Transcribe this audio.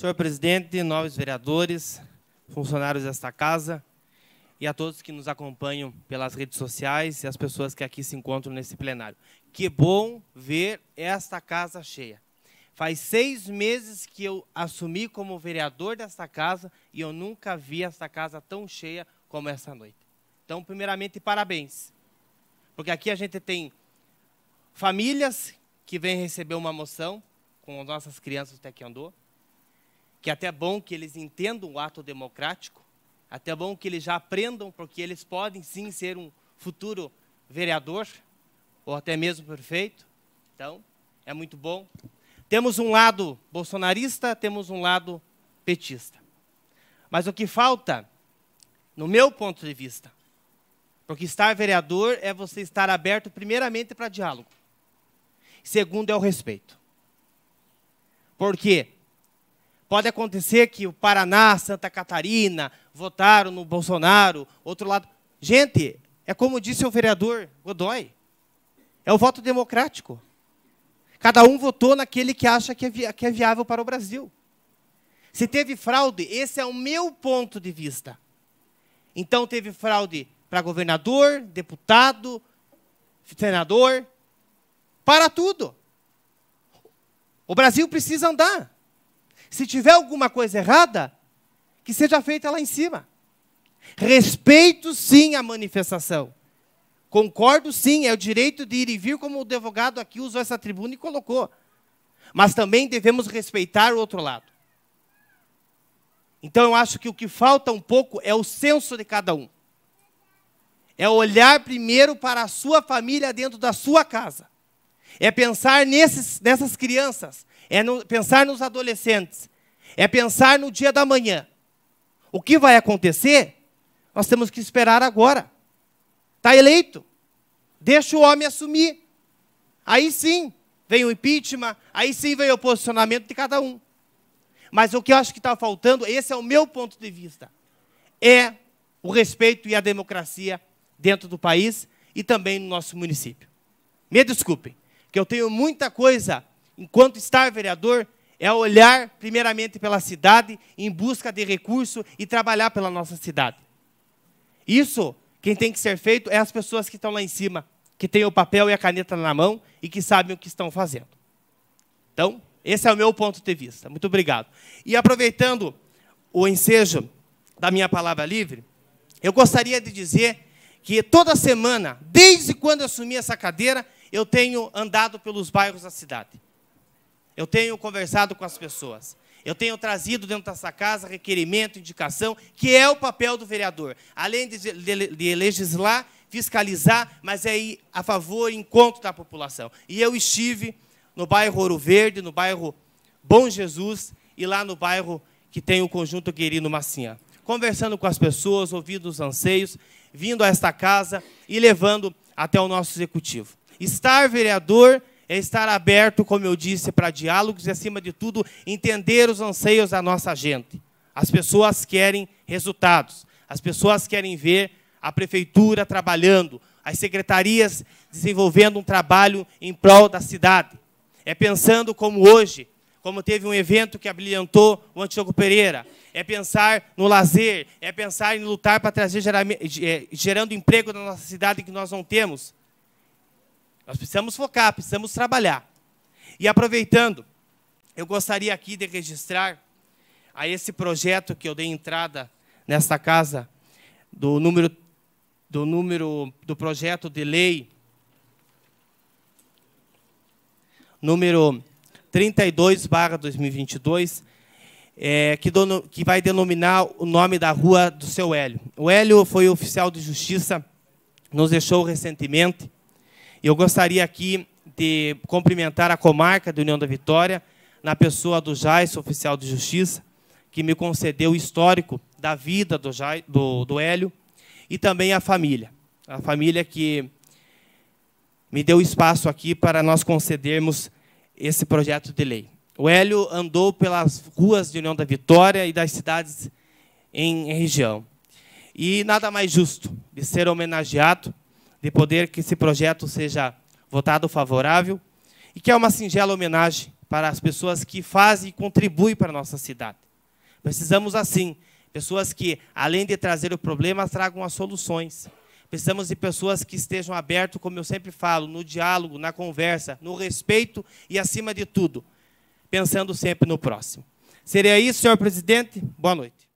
Senhor presidente, novos vereadores, funcionários desta casa e a todos que nos acompanham pelas redes sociais e as pessoas que aqui se encontram nesse plenário. Que bom ver esta casa cheia. Faz seis meses que eu assumi como vereador desta casa e eu nunca vi esta casa tão cheia como essa noite. Então, primeiramente, parabéns. Porque aqui a gente tem famílias que vêm receber uma moção com as nossas crianças do Taekwondo que é até é bom que eles entendam o ato democrático, até é bom que eles já aprendam, porque eles podem sim ser um futuro vereador, ou até mesmo prefeito. Então, é muito bom. Temos um lado bolsonarista, temos um lado petista. Mas o que falta, no meu ponto de vista, porque estar vereador é você estar aberto, primeiramente, para diálogo. Segundo, é o respeito. Porque Pode acontecer que o Paraná, Santa Catarina votaram no Bolsonaro, outro lado. Gente, é como disse o vereador Godoy: é o voto democrático. Cada um votou naquele que acha que é, vi que é viável para o Brasil. Se teve fraude, esse é o meu ponto de vista. Então, teve fraude para governador, deputado, senador, para tudo. O Brasil precisa andar. Se tiver alguma coisa errada, que seja feita lá em cima. Respeito sim a manifestação. Concordo sim, é o direito de ir e vir, como o advogado aqui usou essa tribuna e colocou. Mas também devemos respeitar o outro lado. Então eu acho que o que falta um pouco é o senso de cada um. É olhar primeiro para a sua família dentro da sua casa. É pensar nesses, nessas crianças. É no, pensar nos adolescentes. É pensar no dia da manhã. O que vai acontecer? Nós temos que esperar agora. Está eleito. Deixa o homem assumir. Aí sim vem o impeachment, aí sim vem o posicionamento de cada um. Mas o que eu acho que está faltando, esse é o meu ponto de vista, é o respeito e a democracia dentro do país e também no nosso município. Me desculpem que eu tenho muita coisa, enquanto estar vereador, é olhar primeiramente pela cidade em busca de recurso e trabalhar pela nossa cidade. Isso, quem tem que ser feito é as pessoas que estão lá em cima, que têm o papel e a caneta na mão e que sabem o que estão fazendo. Então, esse é o meu ponto de vista. Muito obrigado. E aproveitando o ensejo da minha palavra livre, eu gostaria de dizer que toda semana, desde quando eu assumi essa cadeira, eu tenho andado pelos bairros da cidade. Eu tenho conversado com as pessoas. Eu tenho trazido dentro dessa casa requerimento, indicação, que é o papel do vereador. Além de, de, de legislar, fiscalizar, mas é ir a favor e encontro da população. E eu estive no bairro Ouro Verde, no bairro Bom Jesus e lá no bairro que tem o conjunto Guerino Macinha. Conversando com as pessoas, ouvindo os anseios, vindo a esta casa e levando até o nosso executivo. Estar vereador é estar aberto, como eu disse, para diálogos e, acima de tudo, entender os anseios da nossa gente. As pessoas querem resultados, as pessoas querem ver a prefeitura trabalhando, as secretarias desenvolvendo um trabalho em prol da cidade. É pensando como hoje, como teve um evento que abrilhantou o Antioco Pereira, é pensar no lazer, é pensar em lutar para trazer gerando emprego na nossa cidade que nós não temos. Nós precisamos focar, precisamos trabalhar. E aproveitando, eu gostaria aqui de registrar a esse projeto que eu dei entrada nesta casa do número do número do projeto de lei número 32/2022, é, que, dono, que vai denominar o nome da rua do seu Hélio. O Hélio foi oficial de justiça, nos deixou recentemente. Eu gostaria aqui de cumprimentar a comarca da União da Vitória, na pessoa do Jais, oficial de justiça, que me concedeu o histórico da vida do, Jai, do, do Hélio, e também a família. A família que me deu espaço aqui para nós concedermos esse projeto de lei. O Hélio andou pelas ruas de União da Vitória e das cidades em, em região. E nada mais justo de ser homenageado de poder que esse projeto seja votado favorável e que é uma singela homenagem para as pessoas que fazem e contribuem para a nossa cidade. Precisamos, assim, pessoas que, além de trazer o problema, tragam as soluções. Precisamos de pessoas que estejam abertas, como eu sempre falo, no diálogo, na conversa, no respeito e, acima de tudo, pensando sempre no próximo. Seria isso, senhor presidente. Boa noite.